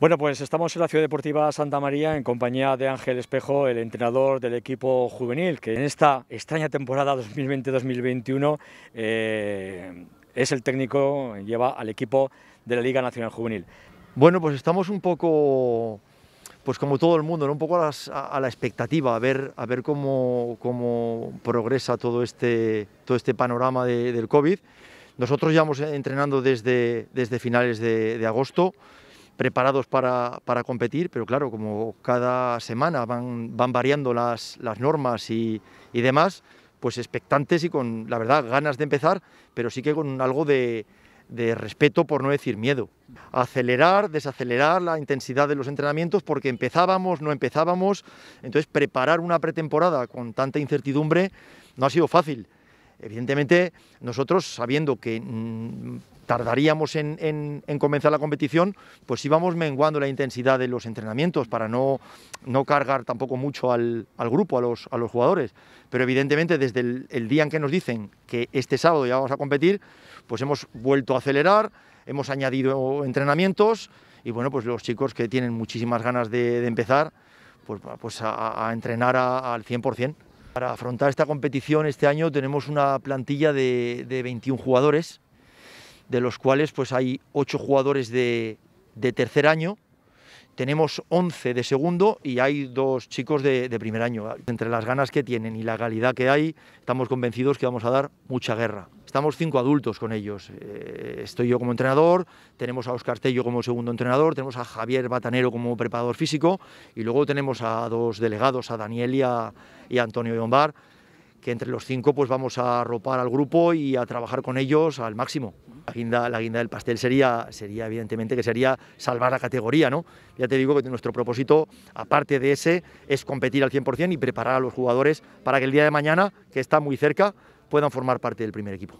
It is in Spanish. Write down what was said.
Bueno, pues estamos en la Ciudad Deportiva Santa María en compañía de Ángel Espejo, el entrenador del equipo juvenil, que en esta extraña temporada 2020-2021 eh, es el técnico, lleva al equipo de la Liga Nacional Juvenil. Bueno, pues estamos un poco, pues como todo el mundo, un poco a, la expectativa, a ver, a ver cómo, cómo progresa todo este, todo este panorama del COVID. Nosotros ya hemos entrenando desde, desde finales de agosto preparados para, competir, pero claro, como cada semana van, van variando las, las normas y, demás, pues expectantes y con, la verdad, ganas de empezar, pero sí que con algo de, respeto, por no decir miedo. Acelerar, desacelerar la intensidad de los entrenamientos, porque empezábamos, no empezábamos, entonces preparar una pretemporada con tanta incertidumbre no ha sido fácil. Evidentemente, nosotros sabiendo que mm, tardaríamos en, comenzar la competición, pues íbamos menguando la intensidad de los entrenamientos para no, no cargar tampoco mucho al, grupo, a los, a los jugadores. Pero evidentemente desde el, día en que nos dicen que este sábado ya vamos a competir, pues hemos vuelto a acelerar, hemos añadido entrenamientos y bueno, pues los chicos que tienen muchísimas ganas de, empezar, pues, pues a, entrenar al 100%. Para afrontar esta competición este año tenemos una plantilla de, de 21 jugadores, de los cuales pues hay ocho jugadores de, tercer año, tenemos 11 de segundo y hay dos chicos de, primer año. Entre las ganas que tienen y la calidad que hay, estamos convencidos que vamos a dar mucha guerra. Estamos cinco adultos con ellos. Eh, estoy yo como entrenador, tenemos a Oscar Tello como segundo entrenador, tenemos a Javier Batanero como preparador físico y luego tenemos a dos delegados, a Daniel y a, y Antonio que entre los cinco pues vamos a arropar al grupo y a trabajar con ellos al máximo. La guinda, del pastel sería, sería, evidentemente, que sería salvar la categoría, ¿no? Ya te digo que nuestro propósito, aparte de ese, es competir al 100% y preparar a los jugadores para que el día de mañana, que está muy cerca, puedan formar parte del primer equipo.